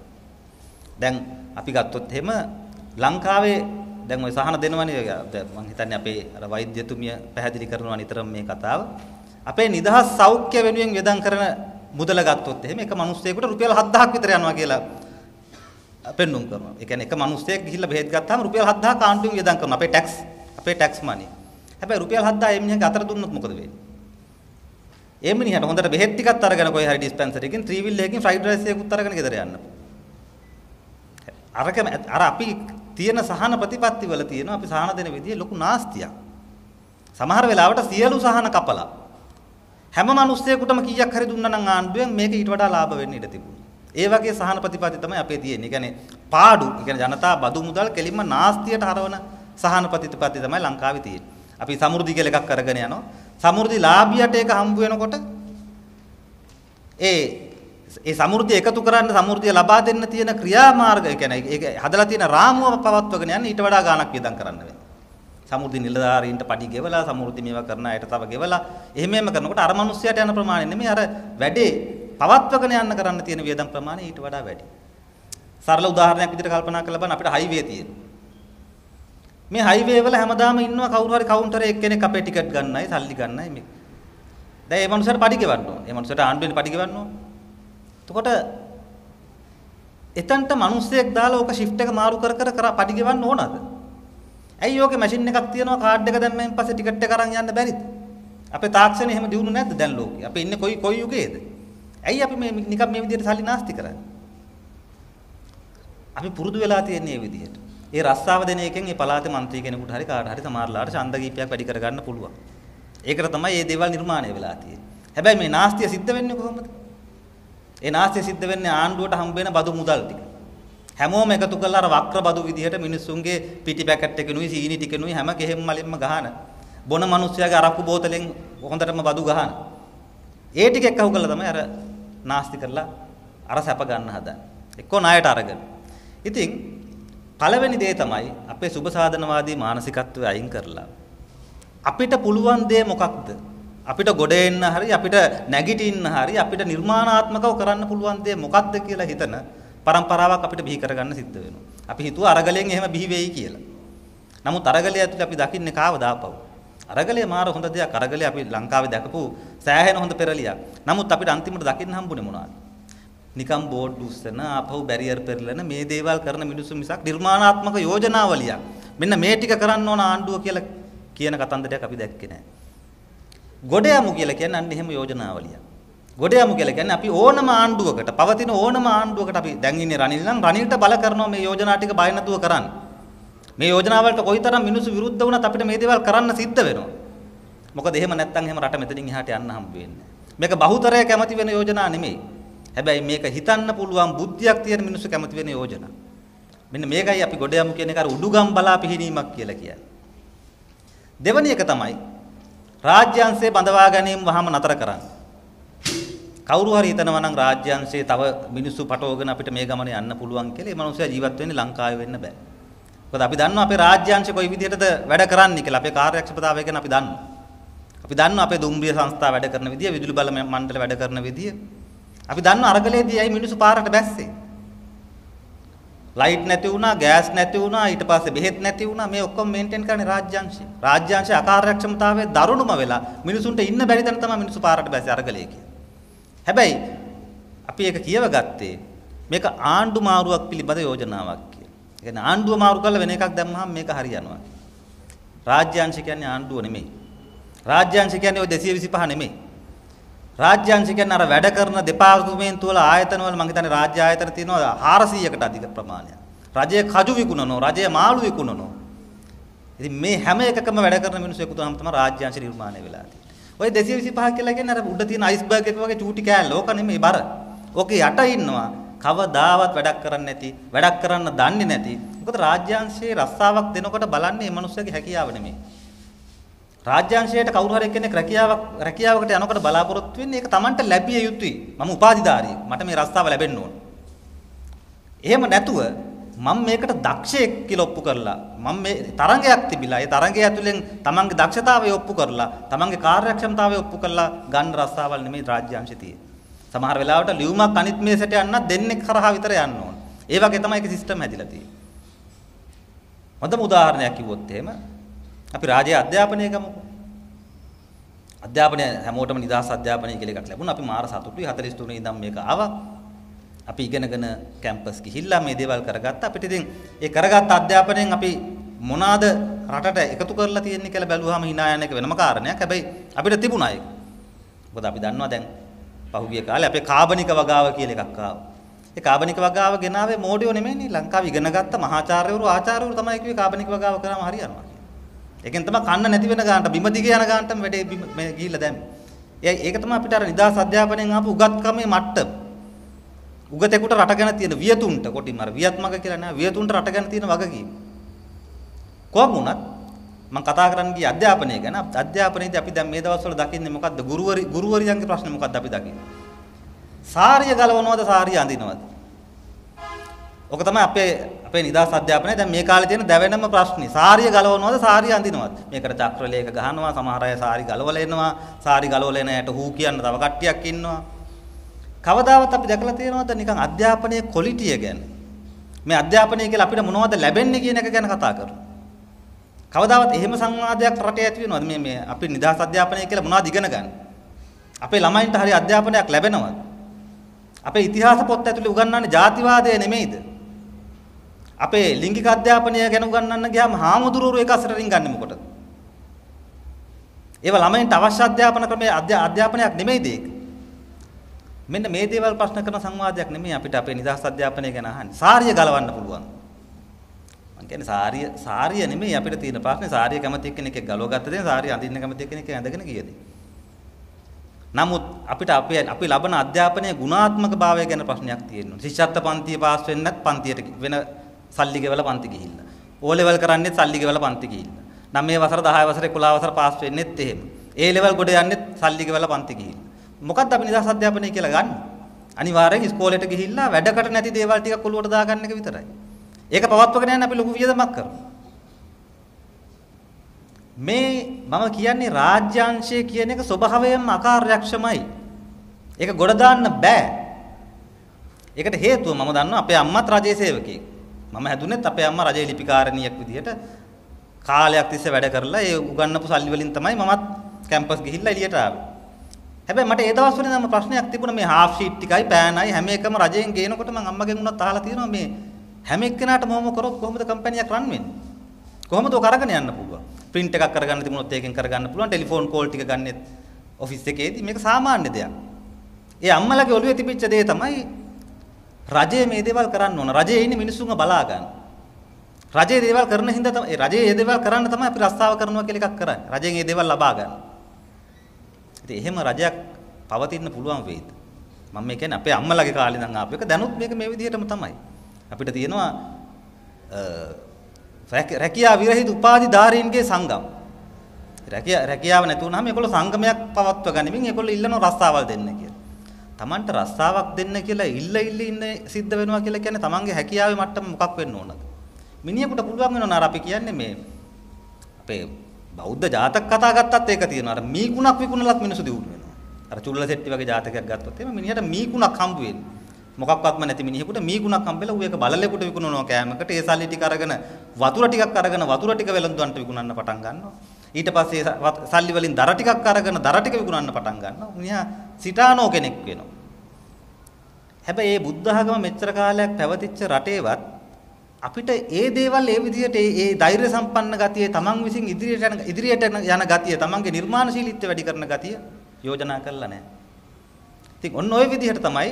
දැන් අපි ගත්තොත් එහෙම ලංකාවේ දැන් ওই සහන දෙනවනේ මම හිතන්නේ අපේ අර වෛද්‍යතුමිය පැහැදිලි කරනවා නිතරම මේ කතාව. අපේ නිදහස් සෞඛ්‍ය වෙනුවෙන් වේදන් කරන මුදල ගත්තොත් එහෙම එක මිනිස්සෙකුට රුපියල් 7000ක් විතර යනවා කියලා පෙන්눔 කරනවා. ඒ කියන්නේ එක මිනිස්සෙක් ගිහිල්ලා බෙහෙත් ගත්තාම රුපියල් 7000 කාණ්ඩුවෙන් වේදන් කරනවා. අපේ ටැක්ස් අපේ ටැක්ස් මනි. හැබැයි රුපියල් 7000 එම් මිනිහගේ අතර දුන්නොත් මොකද වෙන්නේ? ඒ මිනිහට හොඳට බෙහෙත් ටිකක් අරගෙන කොයි හරි ඩිස්පෙන්සර් එකකින් ත්‍රිවිල් එකකින් ෆ්‍රයිඩ් රයිස් එකකුත් අරගෙන ගෙදර යන්න. අරක අර අපි තියෙන සහන ප්‍රතිපත්ති වල තියෙන අපි සහන දෙන විදිය ලොකු නාස්තියක්. සමහර වෙලාවට සියලු සහන කපලා හැම මිනිස්සෙකුටම කීයක් හරි දුන්නා නම් ආණ්ඩුවෙන් මේක ඊට වඩා ලාභ වෙන්න ඉඩ තිබුණා. ඒ වගේ සහන ප්‍රතිපත්ති තමයි අපේ තියෙන්නේ. ඒ කියන්නේ පාඩු, ඒ කියන්නේ ජනතා බදු මුදල් කෙලින්ම නාස්තියට හරවන සහන ප්‍රතිපත්ති තමයි ලංකාවේ තියෙන්නේ. අපි සමෘද්ධි කියලා එකක් කරගෙන යනවා. සමෘද්ධි ලාභියට ඒක හම්බ වෙනකොට ඒ ඒ සමෘද්ධිය එකතු කරන්න සමෘද්ධිය ලබා දෙන්න තියෙන ක්‍රියාමාර්ග කියන්නේ ඒක හදලා තියෙන රාමුව පවත්වගෙන යන්න ඊට වඩා ගාණක් වියදම් කරන්න වෙනවා. සමෘද්ධි නිලධාරීන්ට පඩි ගෙවලා සමෘද්ධි මේවා කරන අයට තව ගෙවලා එහෙම එහෙම කරනකොට අර මිනිස්සයාට යන ප්‍රමාණය නෙමෙයි අර වැඩේ පවත්වගෙන යන්න කරන්න තියෙන වියදම් ප්‍රමාණය ඊට වඩා වැඩි. සරල උදාහරණයක් විදිහට කල්පනා කරලා බලන්න අපිට හයිවේ තියෙනවා. මේ හයිවේ වල හැමදාම ඉන්නවා කවුරු හරි කවුන්ටරේ එක්කෙනෙක් අපේ ටිකට් ගන්නයි, සල්ලි ගන්නයි මේ. දැන් ඒ මනුස්සයාට පඩි ගෙවන්න ඕන. ඒ මනුස්සයාට ආණ්ඩුවෙන් පඩි ගෙවන්න ඕන. එතකොට එතනට මිනිස්සෙක් දාලා ඕක shift එක මාරු කර කර කර පඩි ගෙවන්න ඕනද? ඇයි ඕකේ මැෂින් එකක් තියෙනවා කාඩ් එක දැම්මෙන් පස්සේ ටිකට් එක අරන් යන්න බැරිද? අපේ තාක්ෂණය එහෙම දියුණු නැද්ද දැන් ලෝකේ? අපි ඉන්නේ කොයි කොයි යුගයේද? ඇයි අපි මේ නිකම් මේ විදිහට සල්ලි නාස්ති කරන්නේ? අපි පුරුදු වෙලා තියෙන්නේ මේ විදිහට. ඒ රස්සාව දෙන එකෙන් මේ පළාතේ മന്ത്രി කෙනෙකුට හරි කාට හරි සමහරලාට ඡන්ද කීපයක් වැඩි කරගන්න පුළුවන්. ඒකට තමයි මේ දේවල් නිර්මාණය වෙලා තියෙන්නේ. හැබැයි මේ නාස්තිය සිද්ධ වෙන්නේ කොහොමද? ඒ නාස්තිය සිද්ධ වෙන්නේ ආණ්ඩුවට හම්බ වෙන බදු මුදල් ටික. හැමෝම එකතු කරලා අර වක්‍ර බදු විදිහට මිනිස්සුන්ගේ පිටි පැකට් එකනුයි සීනි ටිකනුයි හැම ගෙහෙම් මලින්ම ගහන. බොන මිනිස්සයාගේ අරක්කු බෝතලෙන් හොඳටම බදු ගහන. ඒ ටික එක්කහු කරලා තමයි අර නාස්ති කරලා අර සැප ගන්න හදන්නේ. එක්කෝ ණයට අරගෙන. ඉතින් පළවෙනි දේ තමයි අපේ සුබ සාධනවාදී මානසිකත්වය අයින් කරලා අපිට පුළුවන් දේ මොකක්ද අපිට ගොඩ එන්න හරි අපිට නැගිටින්න හරි අපිට නිර්මාණාත්මකව කරන්න පුළුවන් දේ මොකක්ද කියලා හිතන પરම්පරාවක් අපිට බිහි කරගන්න සිද්ධ වෙනවා. අපි හිතුවා අරගලෙන් එහෙම බිහි වෙයි කියලා. නමුත් අරගලය ඇතුළේ අපි දකින්නේ කාව දාපව. අරගලය මාර හොඳ දෙයක්. අරගලය අපි ලංකාවේ දැකපු සෑහෙන හොඳ පෙරලියක්. නමුත් අපිට අන්තිමට දකින්න හම්බුනේ මොනවද? නිකම් බෝඩ් උස්සන ආපහු බැරියර් පෙරලන මේ දේවල් කරන මිනිස්සු මිසක් නිර්මාණාත්මක යෝජනාවලියක් මෙන්න මේ ටික කරන්න ඕන ආණ්ඩුව කියලා කියන කතන්දරයක් අපි දැක්කේ නැහැ. ගොඩ යමු කියලා කියන්නේ අන්න එහෙම යෝජනාවලියක්. ගොඩ යමු කියලා කියන්නේ අපි ඕනම ආණ්ඩුවකට පවතින ඕනම ආණ්ඩුවකට අපි දැන් ඉන්නේ රනිල් නම් රනිල්ට බල කරනවා මේ යෝජනා ටික බය නැතුව කරන්න. මේ යෝජනාවලට කොයිතරම් මිනිස්සු විරුද්ධ වුණත් අපිට මේ දේවල් කරන්න සිද්ධ වෙනවා. මොකද එහෙම නැත්නම් එහෙම රට මෙතනින් එහාට යන්න හම්බ වෙන්නේ නැහැ. මේක බහුතරය කැමති වෙන යෝජනා නෙමෙයි. හැබැයි මේක හිතන්න පුළුවන් බුද්ධියක් තියෙන මිනිස්සු කැමති වෙන යෝජනා. මෙන්න මේකයි අපි ගොඩ යමු කියන එක අර උඩුගම් බලා පිහිනීමක් කියලා කියන්නේ. දෙවැනි එක තමයි රාජ්‍යංශය බඳවා ගැනීම වහම නතර කරන්න. කවුරු හරි හිතනවා නම් රාජ්‍යංශයේ තව මිනිස්සු පටවගෙන අපිට මේ ගමන යන්න පුළුවන් කියලා ඒ මනුස්සයා ජීවත් වෙන්නේ ලංකාවේ වෙන්න බෑ. මොකද අපි දන්නවා අපේ රාජ්‍යංශය කොයි විදිහටද වැඩ කරන්නේ කියලා. අපේ කාර්යක්ෂමතාවය ගැන අපි දන්නවා. අපි දන්නවා අපේ දුම්රිය සංස්ථා වැඩ කරන විදිය, විදුලි බල මණ්ඩල වැඩ කරන විදිය, අපි දන්නවා අරගලේදී ඇයි මිනිස්සු පාරට බැස්සේ? ලයිට් නැති වුණා, ගෑස් නැති වුණා, ඊට පස්සේ බෙහෙත් නැති වුණා. මේ ඔක්කොම මේන්ටේන් කරන්නේ රාජ්‍යංශය. රාජ්‍යංශයේ අකාර්යක්ෂමතාවයේ දරුණුම වෙලා මිනිසුන්ට ඉන්න බැරි තැන තමයි මිනිස්සු පාරට බැස්සේ අරගලේ හැබැයි අපි ඒක කියවගත්තේ මේක ආණ්ඩු මාරුවක් පිළිබඳ යෝජනාවක් කියලා. ඒ කියන්නේ ආණ්ඩුව මාරු කරලා වෙන එකක් දැම්මහම මේක හරියනවා. රාජ්‍යංශ කියන්නේ ආණ්ඩුව නෙමෙයි. රාජ්‍යංශ කියන්නේ ඔය 225 නෙමෙයි. රාජ්‍යංශ කියන්නේ අර වැඩ කරන දෙපාර්තමේන්තු වල ආයතන වල මම හිතන්නේ රාජ්‍ය ආයතන තියෙනවා 400කට අධික ප්‍රමාණයක්. රජය කජු විකුණනවා, රජය මාළු විකුණනවා. ඉතින් මේ හැම එකකම වැඩ කරන මිනිස්සු එකතුනම තමයි රාජ්‍යංශ නිර්මාණය වෙලා තියෙන්නේ. ඔය 225 කියලා කියන්නේ අර උඩ තියෙන අයිස්බර්ග් එක වගේ චූටි කෑල්ල. ඕක නෙමෙයි බර. ඕකේ යට ඉන්නවා කවදාවත් වැඩක් කරන්නේ නැති, වැඩක් කරන්න දන්නේ නැති. මොකද රාජ්‍යංශයේ රස්සාවක් දෙනකොට බලන්නේ මේ මිනිස්සුගේ හැකියාව නෙමෙයි. රාජ්‍යාංශයට කවුරු හරි කෙනෙක් රැකියාවක් රැකියාවකට යනකොට බලාපොරොත්තු වෙන්නේ ඒක Tamanට ලැබිය යුතුයි. මම උපාධිධාරියෙක්. මට මේ රස්තාව ලැබෙන්න ඕන. එහෙම නැතුව මම මේකට දක්ෂයෙක් කියලා ඔප්පු කරලා මම මේ තරඟයක් තිබිලා ඒ තරඟය ඇතුලෙන් Tamanගේ දක්ෂතාවය ඔප්පු කරලා Tamanගේ කාර්යක්ෂමතාවය ඔප්පු කරලා ගන්න රස්තාවල් නෙමෙයි රාජ්‍යාංශය තියෙන්නේ. සමහර වෙලාවට ලියුමක් අනිත් මේසට යන්න දෙන්නේ කරහා විතර යන්න ඕන. ඒ වගේ තමයි ඒක සිස්ටම් හැදිලා තියෙන්නේ. හොඳම උදාහරණයක් කිව්වොත් එහෙම අපි රාජ්‍ය අධ්‍යාපනය ගමුකෝ. අධ්‍යාපනය හැමෝටම නිදහස් අධ්‍යාපනය කියලා එකක් ලැබුණා. අපි මාර සතුටුයි 43 ඉඳන් මේක ආවා. අපි ඉගෙනගෙන කැම්පස් ගිහිල්ලා මේ දේවල් කරගත්තා. අපිට ඉතින් ඒ කරගත් අධ්‍යාපනයෙන් අපි මොනවාද රටට එකතු කරලා තියෙන්නේ කියලා බැලුවාම hina යන එක වෙනම කාරණයක්. හැබැයි අපිට තිබුණා ඒක. මොකද අපි දන්නවා දැන් පහුගිය කාලේ අපේ කාබනික වගාව කියලා එකක් ආවා. ඒ කාබනික වගාව ගෙනාවේ මෝඩියෝ නෙමෙයි ලංකාවේ ඉගෙනගත්ත මහාචාර්යවරු ආචාර්යවරු තමයි කිව්වේ කාබනික වගාව කරාම හරියනවා. ඒකෙන් තමයි කන්න නැති වෙන ගානට බිම දිගේ යන ගානටම වැඩේ බිම මේ ගිහිල්ලා දැම්ම. ඒක තමයි අපිට අර නිදාස් අධ්‍යාපනයෙන් ආපු උගත්කමේ මට්ටම. උගතෙකුට රටගෙන තියෙන වියතුන්ට කොටින්ම අර වියත්මක කියලා නෑ වියතුන්ට රටගෙන තියෙන වගකීම. කොහොම වුණත් මම කතා කරන්න ගිය අධ්‍යාපනය ගැන අධ්‍යාපනයේදී අපි දැන් මේ දවස්වල දකින්නේ මොකද්ද ගුරුවරි ගුරුවරියන්ගේ ප්‍රශ්නේ මොකද්ද අපි දකින්නේ? සාරිය ගලවනවද සාරිය අඳිනවද? ඔක තමයි අපේ අපේ නිදාස් අධ්‍යාපනයේ දැන් මේ කාලේ තියෙන දැවෙනම ප්‍රශ්නේ. සාරිය ගලවනවද සාරිය අඳිනවද? මේකට චක්‍රලේඛ ගහනවා, සමහර අය සාරි ගලවලා එනවා, සාරි ගලවලා එන ඇයට හූ කියන්න තව කට්ටියක් ඉන්නවා. කවදාවත් අපි දැකලා තියෙනවද නිකන් අධ්‍යාපනයේ ක්වොලිටිය ගැන? මේ අධ්‍යාපනය කියලා අපිට මොනවද ලැබෙන්නේ කියන එක ගැන කතා කරමු. කවදාවත් එහෙම සංවාදයක් රටේ ඇති වෙනවද මේ මේ අපි නිදාස් අධ්‍යාපනය කියලා මොනවද ඉගෙන ගන්න? අපේ ළමයින්ට හරිය අධ්‍යාපනයක් ලැබෙනවද? අපේ ඉතිහාස පොත් ඇතුලේ උගන්වන්නේ ජාතිවාදය නෙමෙයිද? අපේ ලිංගික අධ්‍යාපනය ගැන උගන්වන්න ගියාම හාමුදුරුවෝ එක අසරට රින්ගන්නේ මොකටද? ඒව ළමයින්ට අවශ්‍ය අධ්‍යාපන ක්‍රමයේ අධ්‍යාපනයක් නෙමෙයිද ඒක? මෙන්න මේ දේවල් ප්‍රශ්න කරන සංවාදයක් නෙමෙයි අපිට අපේ නිදහස් අධ්‍යාපනය ගැන අහන්නේ. සාරිය ගලවන්න පුළුවන්. මං කියන්නේ සාරිය සාරිය නෙමෙයි අපිට තියෙන ප්‍රශ්නේ සාරිය කැමති එක්කෙනෙක් ගලව ගත්ත දේ සාරිය අඳින්න කැමති එක්කෙනෙක් ඇඳගෙන ගියද? නමුත් අපිට අපේ අපි ලබන අධ්‍යාපනයේ ගුණාත්මක භාවය ගැන ප්‍රශ්නයක් තියෙනවා. ශිෂ්‍යත්ව පන්තිය පාස් වෙන්නත් පන්තියට වෙන සල්ලි ගෙවලා පන්ති ගිහිල්ලා. ඕ ලෙවල් කරන්නේත් සල්ලි ගෙවලා පන්ති ගිහිල්ලා. 9 වසර 10 වසර 11 වසර පාස් වෙන්නෙත් එහෙම. ඒ ලෙවල් ගොඩ යන්නෙත් සල්ලි ගෙවලා පන්ති ගිහිල්ලා. මොකක්ද අපි නිදහස් අධ්‍යාපනය කියලා ගන්න? අනිවාර්යෙන් ඉස්කෝලේට ගිහිල්ලා වැඩකට නැති දේවල් ටිකක් ඔලුවට දාගන්න එක විතරයි. ඒක පවත්වගෙන යන්න අපි ලොකු වියදමක් කරනවා. මේ මම කියන්නේ රාජ්‍යාංශය කියන එක ස්වභාවයෙන්ම අකාර්යක්ෂමයි. ඒක ගොඩ දාන්න බෑ. ඒකට හේතුව මම දන්නවා අපේ අම්මත් රජයේ සේවකයෙක්. මම හැදුනෙත් අපේ අම්මා රජයේ ලිපිකාරණියක් විදිහට කාලයක් තිස්සේ වැඩ කරලා ඒ උගන්වපු සල්ලි වලින් තමයි මමත් කැම්පස් ගිහිල්ලා එළියට ආවේ. හැබැයි මට ඒ දවස්වල නම් ප්‍රශ්නයක් තිබුණා මේ හාෆ් ෂීට් ටිකයි පෑනයි හැම එකම රජයෙන් ගේනකොට මම අම්මගෙන් උනත් අහලා තියෙනවා මේ හැම එක්කෙනාටම ඔහොම කරොත් කොහොමද කම්පැනි එක රන් වෙන්නේ? කොහොමද කරගෙන යන්න පුළුවන් print එකක් කරගන්න තිබුණොත් ඒකෙන් කරගන්න පුළුවන් ටෙලිෆෝන් කෝල් ටික ගන්නෙත් ඔෆිස් එකේදී මේක සාමාන්‍ය දෙයක් ඒ අම්මලාගේ ඔළුවේ තිබිච්ච දේ තමයි රජය මේ දේවල් කරන්න ඕන. රජයේ ඉන්න මිනිස්සුන්ව බලා ගන්න. රජයේ දේවල් කරන හින්දා තමයි රජයේ මේ දේවල් කරන්න තමයි අපි රස්සාව කරනවා කියලා එකක් කරන්නේ. රජයෙන් මේ දේවල් ලබා ගන්න. ඉතින් එහෙම රජයක් පවතින්න පුළුවන් වෙයිද? මම මේ කියන්නේ අපේ අම්මලාගේ කාලේ ඉඳන් ආපු එක දැනුත් මේක මේ විදිහටම තමයි. අපිට තියෙනවා රැකියා විරහිත උපාධි ධාරීන්ගේ සංගම්. රැකියාව නැති වුනහම ඒගොල්ලෝ සංගමයක් පවත්ව ගනිමින් ඒගොල්ලෝ ඉල්ලන රස්සාවල් දෙන්නේ Tamanට රස්සාවක් දෙන්න කියලා ඉල්ල ඉල්ල ඉන්න සිද්ධ වෙනවා කියලා කියන්නේ Tamanගේ හැකියාවේ මට්ටම මොකක් වෙන්න ඕනද? මිනිහෙකුට පුළුවන් වෙනවා නර අපි කියන්නේ මේ අපේ බෞද්ධ ජාතක කතා ගත්තත් ඒක තියෙනවා. අර මීකුණක් විකුණලත් මිනිස්සු දියුණු වෙනවා. අර චුල්ලසෙට්ටි වගේ ජාතකයක් ගත්තොත් එහෙම මිනිහට මීකුණක් හම්බ වෙන්නේ. මොකක්වත්ම නැති මිනිහෙකුට මීකුණක් හම්බෙලා ඌ ඒක බලලෙකුට විකුණනවා කෑමකට. ඒ සල්ලි ටික අරගෙන වතුර ටිකක් අරගෙන වතුර ටික වෙළඳුන්ට විකුණන්න පටන් ගන්නවා. ඊට පස්සේ සල්ලි වලින් දර ටිකක් අරගෙන දර ටික විකුණන්න පටන් ගන්නවා. මිනිහා සිටානෝ කෙනෙක් වෙනවා. හැබැයි මේ බුද්ධ ආගම මෙච්චර කාලයක් පැවතිච්ච රටේවත් අපිට ඒ දේවල් ඒ විදිහට ඒ ධෛර්ය සම්පන්න ගතිය තමන් විසින් ඉදිරියට යන ඉදිරියට යන ගතිය තමන්ගේ නිර්මාණශීලීත්වය වැඩි කරන ගතිය යෝජනා කරලා නැහැ. ඉතින් ඔන්න ওই විදිහට තමයි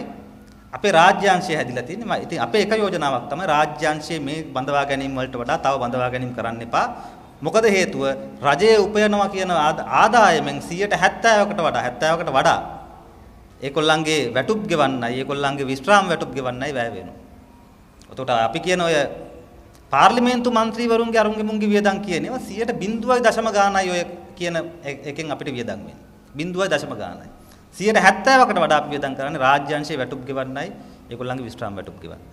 අපේ රාජ්‍යාංශය හැදිලා තින්නේ. මම ඉතින් අපේ එක යෝජනාවක් තමයි රාජ්‍යාංශයේ මේ බඳවා ගැනීම වලට වඩා තව බඳවා ගැනීම කරන්න එපා. මොකද හේතුව රජයේ උපයනවා කියන ආදායමෙන් 170කට වඩා 70කට වඩා ඒගොල්ලන්ගේ වැටුප් ගෙවන්නයි ඒගොල්ලන්ගේ විස්්‍රාම වැටුප් ගෙවන්නයි වැය වෙනවා. එතකොට අපි කියන ඔය පාර්ලිමේන්තු මන්ත්‍රීවරුන්ගේ අරුන්ගේ මුන්ගේ වියදම් කියන ඒවා 0.0 ගානයි ඔය කියන එකෙන් අපිට වියදම් වෙන්නේ. 0.0 ගානයි. 170කට වඩා අපි වියදම් කරන්නේ රාජ්‍යංශයේ වැටුප් ගෙවන්නයි ඒගොල්ලන්ගේ විස්්‍රාම වැටුප් ගෙවන්නයි.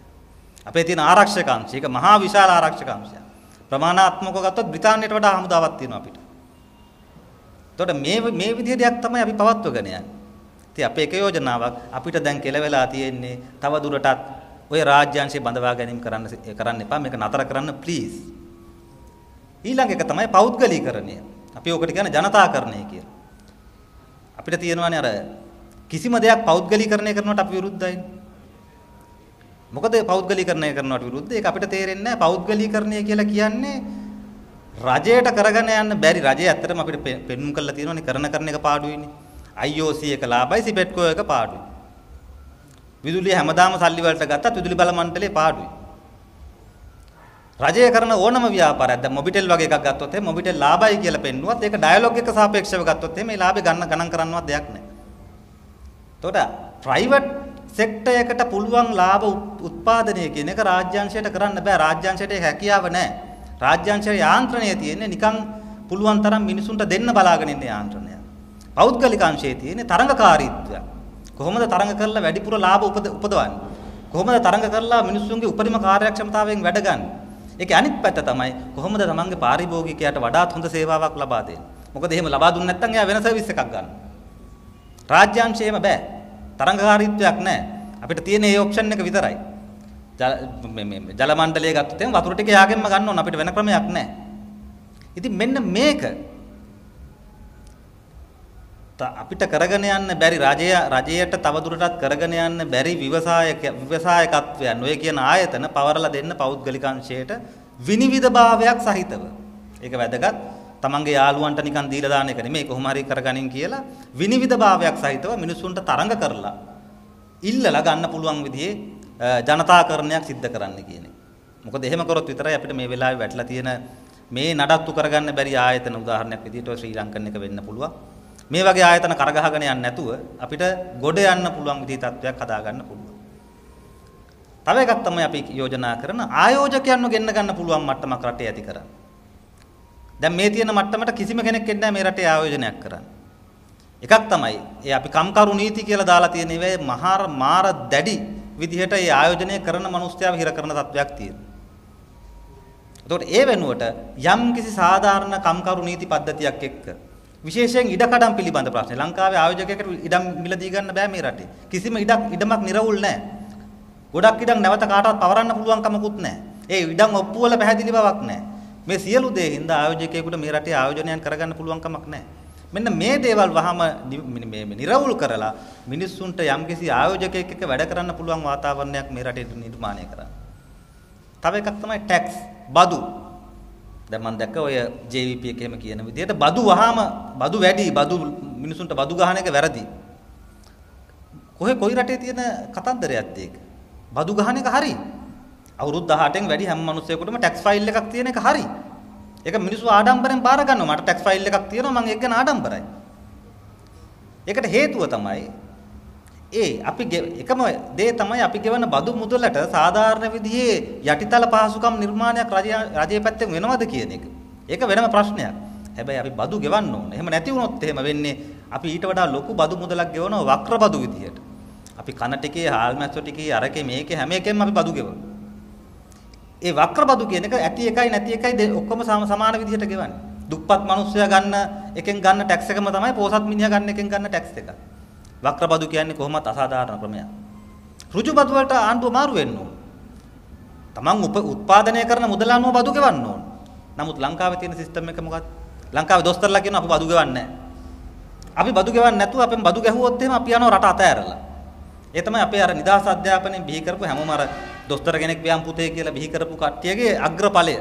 අපේ තියෙන ආරක්ෂක අංශය ඒක මහා විශාල ආරක්ෂක අංශයක්. ප්‍රමාණාත්මකව ගත්තොත් බ්‍රිතාන්‍යයට වඩා හමුදාවක් තියෙනවා අපිට. එතකොට මේ මේ විදිහ දෙයක් තමයි අපි පවත්වගෙන යන්නේ. ඉතින් අපේ එක යෝජනාවක් අපිට දැන් කෙලවෙලා තියෙන්නේ තව දුරටත් ওই රාජ්‍යංශය බඳවා ගැනීම කරන්න කරන්න එපා මේක නතර කරන්න ප්ලීස් ඊළඟ එක තමයි පෞද්ගලීකරණය අපි ඔකට කියන්නේ ජනතාකරණය කියලා අපිට තියෙනවානේ අර කිසිම දෙයක් පෞද්ගලීකරණය කරනවට අපි විරුද්ධයි මොකද පෞද්ගලීකරණය කරනවට විරුද්ධ ඒක අපිට තේරෙන්නේ නැහැ පෞද්ගලීකරණය කියලා කියන්නේ රජයට කරගෙන යන්න බැරි රජය ඇත්තටම අපිට පෙන්වුම් කරලා තියෙනවානේ කරන කරන එක පාඩුයිනේ IOC එක ලාභයි සිපෙට්කෝ එක පාඩුයි. විදුලිය හැමදාම සල්ලි වලට ගත්තත් විදුලි බල මණ්ඩලයේ පාඩුයි. රජය කරන ඕනම ව්‍යාපාරයක් දැන් මොබිටෙල් වගේ එකක් ගත්තොත් එහෙනම් මොබිටෙල් ලාභයි කියලා පෙන්නුවත් ඒක ඩයලොග් එක සාපේක්ෂව ගත්තොත් එහෙනම් මේ ලාභය ගන්න ගණන් කරන්නවත් දෙයක් නැහැ. එතකොට ප්‍රයිවට් සෙක්ටර් එකට පුළුවන් ලාභ උත්පාදනය කියන එක රාජ්‍යාංශයට කරන්න බෑ රාජ්‍යාංශයට ඒ හැකියාව නැහැ. රාජ්‍යාංශයේ යාන්ත්‍රණය තියෙන්නේ නිකන් පුළුවන් තරම් මිනිසුන්ට දෙන්න බලාගෙන ඉන්න යාන්ත්‍රණය. පෞද්ගලික අංශයේ තියෙන තරඟකාරීත්වය. කොහොමද තරඟ කරලා වැඩිපුර ලාභ උපදවන්නේ? කොහොමද තරඟ කරලා මිනිස්සුන්ගේ උපරිම කාර්යක්ෂමතාවයෙන් වැඩ ගන්න? ඒකේ අනිත් පැත්ත තමයි කොහොමද තමන්ගේ පාරිභෝගිකයාට වඩාත් හොඳ සේවාවක් ලබා දෙන්නේ? මොකද එහෙම ලබා දුන්නේ නැත්නම් එයා වෙන සර්විස් එකක් ගන්න. රාජ්‍යාංශයේම බෑ. තරඟකාරීත්වයක් නැහැ. අපිට තියෙන ඒ ඔප්ෂන් එක විතරයි. ජල මණ්ඩලය ගත්තොත් එහෙනම් වතුර ටික යාගෙන්ම ගන්න ඕන අපිට වෙන ක්‍රමයක් නැහැ. ඉතින් මෙන්න මේක අපිට කරගෙන යන්න බැරි රජය රජයට තවදුරටත් කරගෙන යන්න බැරි විවසායක විවසායකත්වයන් ඔය කියන ආයතන පවරලා දෙන්න පෞද්ගලික අංශයට විනිවිදභාවයක් සහිතව. ඒක වැදගත්. තමන්ගේ යාළුවන්ට නිකන් දීලා දාන එක නෙමෙයි කොහොම හරි කරගනින් කියලා විනිවිදභාවයක් සහිතව මිනිසුන්ට තරඟ කරලා ඉල්ලලා ගන්න පුළුවන් විදිහේ ජනතාකරණයක් සිද්ධ කරන්න කියන එක. මොකද එහෙම කරොත් විතරයි අපිට මේ වෙලාවේ වැටලා තියෙන මේ නඩත්තු කරගන්න බැරි ආයතන උදාහරණයක් විදිහට ශ්‍රී ලංකන් එක වෙන්න පුළුවන්. මේ වගේ ආයතන කරගහගෙන යන්නේ නැතුව අපිට ගොඩ යන්න පුළුවන් විදිහේ තත්වයක් හදාගන්න පුළුවන්. තව එකක් තමයි අපි යෝජනා කරන ආයෝජකයන්ව ගෙන්න ගන්න පුළුවන් මට්ටමක් රටේ ඇති කරන්න. දැන් මේ තියෙන මට්ටමට කිසිම කෙනෙක් එන්නේ මේ රටේ ආයෝජනයක් කරන්න. එකක් තමයි ඒ අපි කම්කරු නීති කියලා දාලා තියෙන ඒවා මහා මාර දැඩි විදිහට ඒ ආයෝජනය කරන මනුස්සයව හිර කරන තත්වයක් තියෙනවා. එතකොට ඒ වෙනුවට යම් කිසි සාධාරණ කම්කරු නීති පද්ධතියක් එක්ක විශේෂයෙන් ඉඩකඩම් පිළිබඳ ප්‍රශ්නේ. ලංකාවේ ආයෝජකයෙකුට ඉඩම් මිලදී ගන්න බෑ මේ රටේ. කිසිම ඉඩක් ඉඩමක් නිර්වුල් නැහැ. ගොඩක් ඉඩම් නැවත කාටවත් පවරන්න පුළුවන් කමකුත් නැහැ. ඒ ඉඩම් ඔප්පු වල පැහැදිලි බවක් නැහැ. මේ සියලු දේ හින්දා ආයෝජකයෙකුට මේ රටේ ආයෝජනයන් කරගන්න පුළුවන් කමක් නැහැ. මෙන්න මේ දේවල් වහම මේ නිර්වුල් කරලා මිනිස්සුන්ට යම්කිසි ආයෝජකයෙක් එක්ක වැඩ කරන්න පුළුවන් වාතාවරණයක් මේ රටේ නිර්මාණය කරන්න. තව එකක් තමයි ටැක්ස් බදු දැන් මම දැක්ක ඔය JVP එක එහෙම කියන විදිහට බදු වහාම බදු වැඩි බදු මිනිසුන්ට බදු ගහන එක වැරදි. කොහේ කොයි රටේ තියෙන කතන්දරයක්ද ඒක? බදු ගහන එක හරි. අවුරුදු 18න් වැඩි හැම මිනිසෙකුටම ටැක්ස් ෆයිල් එකක් තියෙන එක හරි. ඒක මිනිස්සු ආඩම්බරෙන් බාර ගන්නවා. මට ටැක්ස් ෆයිල් එකක් තියෙනවා මම ඒක ගැන ආඩම්බරයි. ඒකට හේතුව තමයි ඒ අපි එකම දේ තමයි අපි ගෙවන බදු මුදලට සාධාරණ විදිහේ යටිතල පහසුකම් නිර්මාණයක් රජයේ පැත්තෙන් වෙනවද කියන එක. ඒක වෙනම ප්‍රශ්නයක්. හැබැයි අපි බදු ගෙවන්න ඕනේ. එහෙම නැති වුණොත් එහෙම වෙන්නේ අපි ඊට වඩා ලොකු බදු මුදලක් ගෙවනවා වක්‍ර බදු විදිහට. අපි කන ටිකේ, හාල් මැස්සෝ ටිකේ, අරකේ මේකේ හැම එකෙම අපි බදු ගෙවනවා. ඒ වක්‍ර බදු කියන එක ඇති එකයි නැති එකයි ඔක්කොම සමාන විදිහට ගෙවන්නේ. දුප්පත් මිනිස්සුයා ගන්න එකෙන් ගන්න ටැක්ස් එකම තමයි පොසත් මිනිහා ගන්න එකෙන් ගන්න ටැක්ස් එක. වක්‍රබදු කියන්නේ කොහොමත් අසාධාරණ ක්‍රමයක්. ඍජුබදු වලට ආණ්ඩුව මාරු වෙන්න ඕන. තමන් උප උත්පාදනය කරන මුදල අනුව බදු ගෙවන්න ඕන. නමුත් ලංකාවේ තියෙන සිස්ටම් එක මොකක්ද? ලංකාවේ දොස්තරලා කියනවා අපි බදු ගෙවන්නේ අපි බදු ගෙවන්නේ නැතුව අපෙන් බදු ගැහුවොත් එහෙම අපි යනවා රට අතෑරලා. ඒ තමයි අපේ අර නිදහස් අධ්‍යාපනයේ බිහි කරපු හැමෝම අර දොස්තර කෙනෙක් ව්‍යාම් පුතේ කියලා බිහි කරපු කට්ටියගේ අග්‍රඵලය.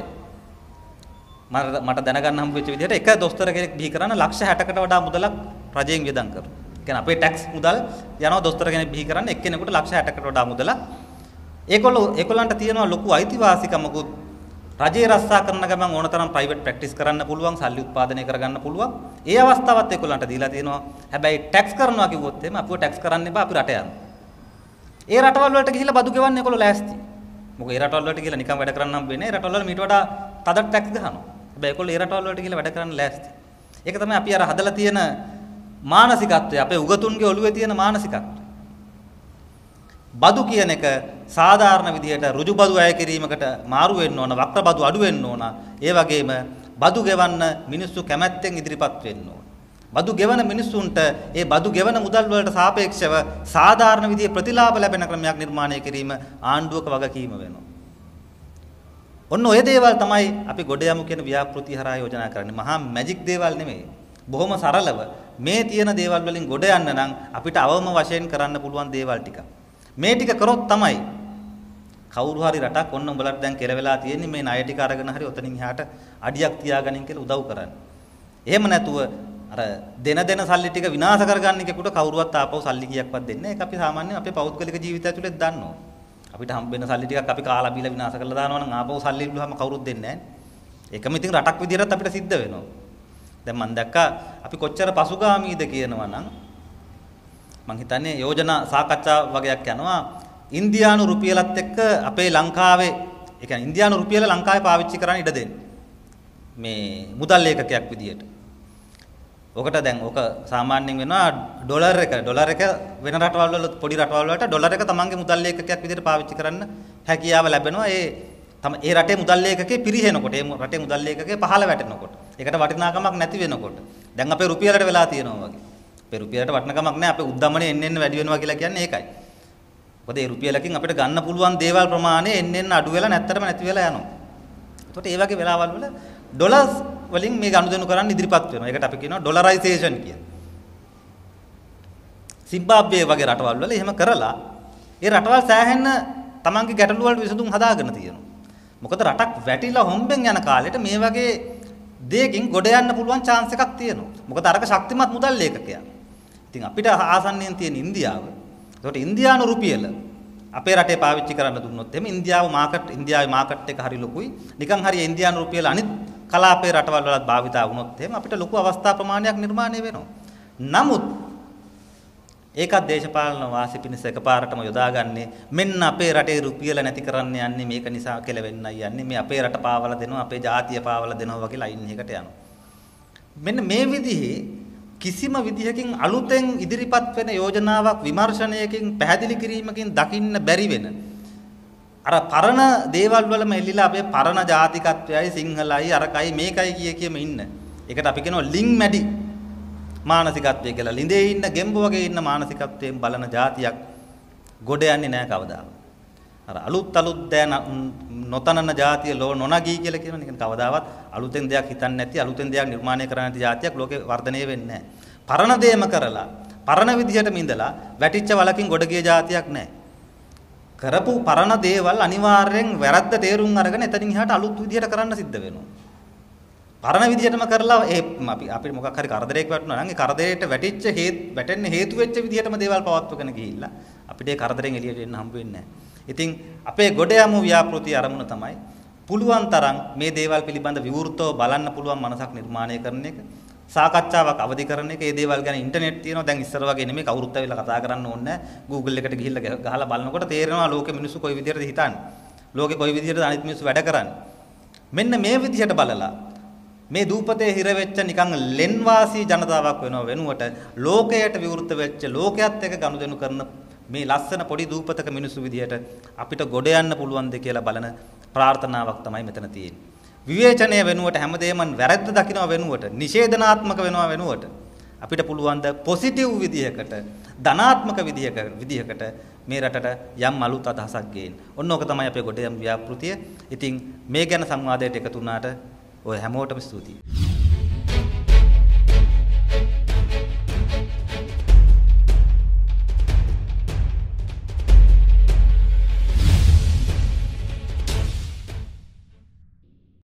මට දැනගන්න හම්බ වෙච්ච විදිහට එක දොස්තර කෙනෙක් බිහි කරන ලක්ෂ 60කට වඩා මුදලක් රජයෙන් වියදම් කරනවා. කියන්නේ අපේ ටැක්ස් මුදල් යනවා දොස්තර කෙනෙක් බිහි කරන්න එක්කෙනෙකුට ලක්ෂ 60කට වඩා මුදල. ඒගොල්ලෝ ඒගොල්ලන්ට තියෙනවා ලොකු අයිතිවාසිකමකුත් රජේ රස්සා කරන ගමන් ඕනතරම් ප්‍රයිවට් ප්‍රැක්ටිස් කරන්න පුළුවන් සල්ලි උත්පාදනය කරගන්න පුළුවන්. ඒ අවස්ථාවත් ඒගොල්ලන්ට දීලා තියෙනවා. හැබැයි ටැක්ස් කරනවා කිව්වොත් එහෙම අපිව ටැක්ස් කරන්න එපා අපි රට යන්න. ඒ රටවල් වලට ගිහිල්ලා බදු ගෙවන්න ඒගොල්ලෝ ලෑස්ති. මොකද ඒ රටවල් වලට ගිහිල්ලා නිකන් වැඩ කරන්න හම්බ වෙන්නේ. ඒ රටවල් වල මීට වඩා තද ටැක්ස් ගහනවා. හැබැයි ඒගොල්ලෝ ඒ රටවල් වලට ගිහිල්ලා වැඩ කරන්න ලෑස්ති. ඒක තමයි අපි අර හදලා තියෙන මානසිකත්වය අපේ උගතුන්ගේ ඔළුවේ තියෙන මානසිකත්වය. බදු කියන එක සාධාරණ විදිහට ඍජු බදු අය කිරීමකට මාරු වෙන්න ඕන, වක්‍ර බදු අඩු වෙන්න ඕන. ඒ වගේම බදු ගෙවන්න මිනිස්සු කැමැත්තෙන් ඉදිරිපත් වෙන්න ඕන. බදු ගෙවන මිනිස්සුන්ට ඒ බදු ගෙවන මුදල් වලට සාපේක්ෂව සාධාරණ විදිහේ ප්‍රතිලාභ ලැබෙන ක්‍රමයක් නිර්මාණය කිරීම ආණ්ඩුවක වගකීම වෙනවා. ඔන්න ඔය දේවල් තමයි අපි ගොඩ යමු කියන ව්‍යාපෘති හරහා යෝජනා කරන්නේ. මහා මැජික් දේවල් නෙමෙයි. බොහොම සරලව මේ තියෙන දේවල් වලින් ගොඩ යන්න නම් අපිට අවම වශයෙන් කරන්න පුළුවන් දේවල් ටික. මේ ටික කරොත් තමයි කවුරු හරි රටක් ඔන්න උඹලට දැන් කෙලවෙලා තියෙන්නේ මේ ණය ටික අරගෙන හරි ඔතනින් එහාට අඩියක් තියාගනින් කියලා උදව් කරන්න. එහෙම නැතුව අර දෙන දෙන සල්ලි ටික විනාශ කරගන්න එකකට කවුරුවත් ආපහු සල්ලි කීයක්වත් දෙන්නේ නැහැ. ඒක අපි සාමාන්‍ය අපේ පෞද්ගලික ජීවිතය ඇතුලේ දන්නවා. අපිට හම්බෙන සල්ලි ටිකක් අපි කාලා බීලා විනාශ කරලා දානවා නම් ආපහු සල්ලි ඉල්ලුවාම කවුරුත් දෙන්නේ නැහැ. ඒකම ඉතින් රටක් විදියටත් අපිට සිද්ධ වෙනවා. දැන් මම දැක්කා අපි කොච්චර පසුගාමීද කියනවා නම් මම හිතන්නේ යෝජනා සාකච්ඡා වගේක් යනවා ඉන්දියානු රුපියලත් එක්ක අපේ ලංකාවේ ඒ කියන්නේ ඉන්දියානු රුපියල ලංකාවේ පාවිච්චි කරන්න ඉඩ දෙන්න මේ මුදල් ඒකකයක් විදියට. ඔකට දැන් ඕක සාමාන්‍යයෙන් වෙනවා ඩොලර් එක ඩොලර් එක වෙන රටවල් වල පොඩි රටවල් වලට ඩොලර් එක තමන්ගේ මුදල් ඒකකයක් විදියට පාවිච්චි කරන්න හැකියාව ලැබෙනවා ඒ තම ඒ රටේ මුදල් ඒකකේ පිරිහෙනකොට ඒ රටේ මුදල් ඒකකේ පහළ වැටෙනකොට. ඒකට වටිනාකමක් නැති වෙනකොට. දැන් අපේ රුපියලට වෙලා තියෙනවා වගේ. අපේ රුපියලට වටිනාකමක් නැහැ. අපේ උද්දමණය එන්න එන්න වැඩි වෙනවා කියලා කියන්නේ ඒකයි. මොකද ඒ රුපියලකින් අපිට ගන්න පුළුවන් දේවල් ප්‍රමාණය එන්න එන්න අඩු වෙලා නැත්තරම නැති වෙලා යනවා. එතකොට ඒ වගේ වෙලාවල් වල ඩොලර් වලින් මේ ගනුදෙනු කරන්න ඉදිරිපත් වෙනවා. ඒකට අපි කියනවා ඩොලරයිසේෂන් කියලා. සිම්බාබ්වේ වගේ රටවල් වල එහෙම කරලා ඒ රටවල් සෑහෙන තමන්ගේ ගැටලු වලට විසඳුම් හදාගෙන තියෙනවා. මොකද රටක් වැටිලා හොම්බෙන් යන කාලෙට මේ වගේ දෙයකින් ගොඩ යන්න පුළුවන් chance එකක් තියෙනවා. මොකද අරක ශක්තිමත් මුදල් ලේඛකයක්. ඉතින් අපිට ආසන්නයෙන් තියෙන ඉන්දියාව. ඒකට ඉන්දියානු රුපියල අපේ රටේ පාවිච්චි කරන්න දුන්නොත් එහෙම ඉන්දියාව මාකට් ඉන්දියාවේ මාකට් එක හරි ලොකුයි. නිකන් හරි ඉන්දියානු රුපියල අනිත් කලාපේ රටවල් වලත් භාවිතා වුණොත් එහෙම අපිට ලොකු අවස්ථා ප්‍රමාණයක් නිර්මාණය වෙනවා. නමුත් ඒකත් දේශපාලන වාසි පිණිස එකපාරටම යොදාගන්නේ මෙන්න අපේ රටේ රුපියල නැති කරන්න යන්නේ මේක නිසා කෙලවෙන්නයි යන්නේ මේ අපේ රට පාවල දෙනවා අපේ ජාතිය පාවල දෙනවා වගේ ලයින් එකකට යනවා මෙන්න මේ විදිහේ කිසිම විදිහකින් අලුතෙන් ඉදිරිපත් වෙන යෝජනාවක් විමර්ශනයකින් පැහැදිලි කිරීමකින් දකින්න බැරි වෙන අර පරණ දේවල් වලම එල්ලිලා අපේ පරණ ජාතිකත්වයයි සිංහලයි අරකයි මේකයි කිය කියම ඉන්න ඒකට අපි කියනවා ලිං මැඩි මානසිකත්වය කියලා ළිඳේ ඉන්න ගෙම්බ වගේ ඉන්න මානසිකත්වයෙන් බලන જાතියක් ගොඩ යන්නේ නැහැ කවදා. අර අලුත් අලුත් දෑන නොතනන જાතිය ලෝ නොනගී කියලා කියන එක කවදාවත් අලුතෙන් දෙයක් හිතන්නේ නැති අලුතෙන් දෙයක් නිර්මාණය කරන්න නැති જાතියක් ලෝකේ වර්ධනය වෙන්නේ නැහැ. පරණ දේම කරලා පරණ විදිහටම ඉඳලා වැටිච්ච වලකින් ගොඩ ගිය જાතියක් නැහැ. කරපු පරණ දේවල් අනිවාර්යෙන් වැරද්ද තේරුම් අරගෙන එතනින් එහාට අලුත් විදිහට කරන්න සිද්ධ වෙනවා. පරණ විදිහටම කරලා ඒ අපි අපිට මොකක් හරි කරදරයක් වැටුණා නම් ඒ කරදරයට වැටිච්ච හේත් වැටෙන්න හේතු වෙච්ච විදිහටම දේවල් පවත්වගෙන ගිහිල්ලා අපිට ඒ කරදරෙන් එළියට එන්න හම්බ වෙන්නේ නැහැ. ඉතින් අපේ ගොඩ යමු ව්‍යාපෘති අරමුණ තමයි පුළුවන් තරම් මේ දේවල් පිළිබඳ විවෘතව බලන්න පුළුවන් මනසක් නිර්මාණය කරන එක සාකච්ඡාවක් අවදි කරන එක ඒ දේවල් ගැන ඉන්ටර්නෙට් තියෙනවා දැන් ඉස්සර වගේ නෙමෙයි කවුරුත් ඇවිල්ලා කතා කරන්න ඕනේ නැහැ Google එකට ගිහිල්ලා ගහලා බලනකොට තේරෙනවා ලෝකෙ මිනිස්සු කොයි විදිහටද හිතන්නේ ලෝකෙ කොයි විදිහටද අනිත් මිනිස්සු වැඩ කරන්නේ මෙන්න මේ විදිහට බලලා මේ දූපතේ හිර වෙච්ච නිකන් ලෙන්වාසී ජනතාවක් වෙනව වෙනුවට ලෝකයට විවෘත වෙච්ච ලෝකයේත් එක ගනුදෙනු කරන මේ ලස්සන පොඩි දූපතක මිනිසු විදියට අපිට ගොඩ යන්න පුළුවන්ද කියලා බලන ප්‍රාර්ථනාවක් තමයි මෙතන තියෙන්නේ. විවේචනය වෙනුවට හැමදේම වැරද්ද දකින්න වෙනුවට නිෂේධනාත්මක වෙනවා වෙනුවට අපිට පුළුවන් ද පොසිටිව් විදියකට ධනාත්මක විදියක විදියකට මේ රටට යම් අලුත් අදහසක් ගේන්න. ඔන්න ඕක තමයි අපේ ගොඩ යම් ව්‍යාපෘතිය. ඉතින් මේ ගැන සංවාදයට එකතු වුණාට ඔය හැමෝටම ස්තුතියි